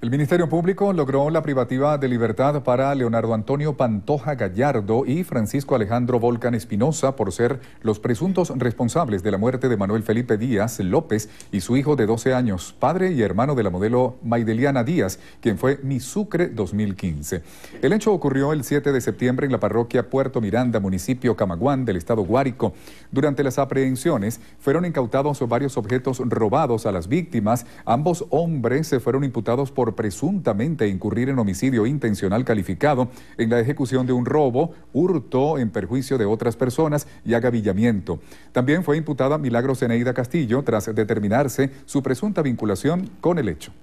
El Ministerio Público logró la privativa de libertad para Leonardo Antonio Pantoja Gallardo y Francisco Alejandro Volcan Espinosa por ser los presuntos responsables de la muerte de Manuel Felipe Díaz López y su hijo de 12 años, padre y hermano de la modelo Maideliana Díaz, quien fue Misucre Sucre 2015. El hecho ocurrió el 7 de septiembre en la parroquia Puerto Miranda, municipio Camaguán del estado Guárico. Durante las aprehensiones fueron incautados varios objetos robados a las víctimas. Ambos hombres se fueron imputados por presuntamente incurrir en homicidio intencional calificado en la ejecución de un robo, hurto en perjuicio de otras personas y agavillamiento. También fue imputada Milagro Ceneida Castillo tras determinarse su presunta vinculación con el hecho.